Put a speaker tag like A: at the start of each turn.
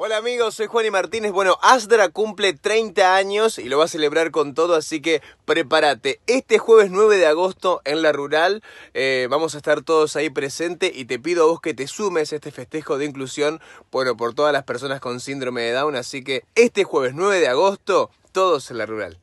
A: Hola amigos, soy Juan y Martínez. Bueno, Asdra cumple 30 años y lo va a celebrar con todo, así que prepárate. Este jueves 9 de agosto en La Rural eh, vamos a estar todos ahí presentes y te pido a vos que te sumes a este festejo de inclusión, por todas las personas con síndrome de Down, así que este jueves 9 de agosto, todos en La Rural.